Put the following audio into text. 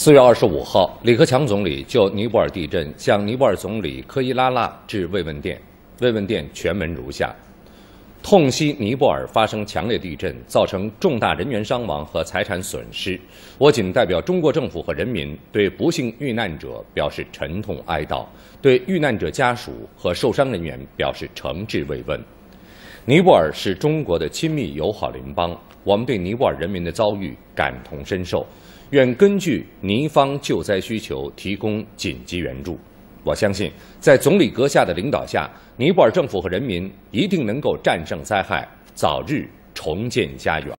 四月二十五号，李克强总理就尼泊尔地震向尼泊尔总理柯伊拉拉致慰问电。慰问电全文如下：痛惜尼泊尔发生强烈地震，造成重大人员伤亡和财产损失。我谨代表中国政府和人民，对不幸遇难者表示沉痛哀悼，对遇难者家属和受伤人员表示诚挚慰问。尼泊尔是中国的亲密友好邻邦，我们对尼泊尔人民的遭遇感同身受，愿根据尼方救灾需求提供紧急援助。我相信，在总理阁下的领导下，尼泊尔政府和人民一定能够战胜灾害，早日重建家园。